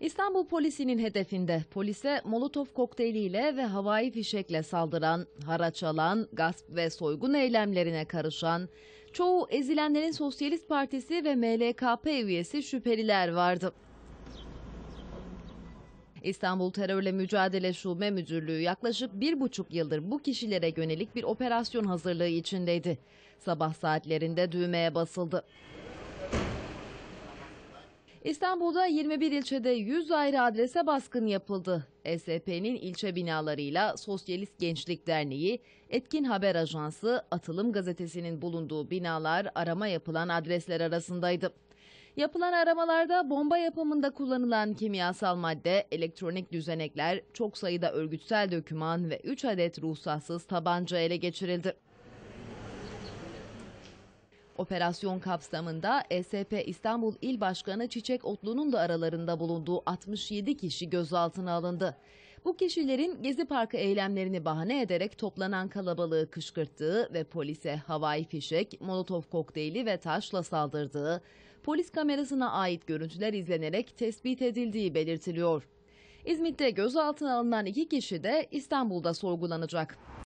İstanbul polisinin hedefinde polise molotof kokteyliyle ve havai fişekle saldıran, haraç alan, gasp ve soygun eylemlerine karışan, çoğu ezilenlerin Sosyalist Partisi ve MLKP üyesi şüpheliler vardı. İstanbul Terörle Mücadele Şube Müdürlüğü yaklaşık bir buçuk yıldır bu kişilere yönelik bir operasyon hazırlığı içindeydi. Sabah saatlerinde düğmeye basıldı. İstanbul'da 21 ilçede 100 ayrı adrese baskın yapıldı. ESP'nin ilçe binalarıyla Sosyalist Gençlik Derneği, Etkin Haber Ajansı, Atılım Gazetesi'nin bulunduğu binalar arama yapılan adresler arasındaydı. Yapılan aramalarda bomba yapımında kullanılan kimyasal madde, elektronik düzenekler, çok sayıda örgütsel döküman ve 3 adet ruhsatsız tabanca ele geçirildi. Operasyon kapsamında ESP İstanbul İl Başkanı Çiçek Otlu'nun da aralarında bulunduğu 67 kişi gözaltına alındı. Bu kişilerin Gezi Parkı eylemlerini bahane ederek toplanan kalabalığı kışkırttığı ve polise havai fişek, molotof kokteyli ve taşla saldırdığı, polis kamerasına ait görüntüler izlenerek tespit edildiği belirtiliyor. İzmit'te gözaltına alınan iki kişi de İstanbul'da sorgulanacak.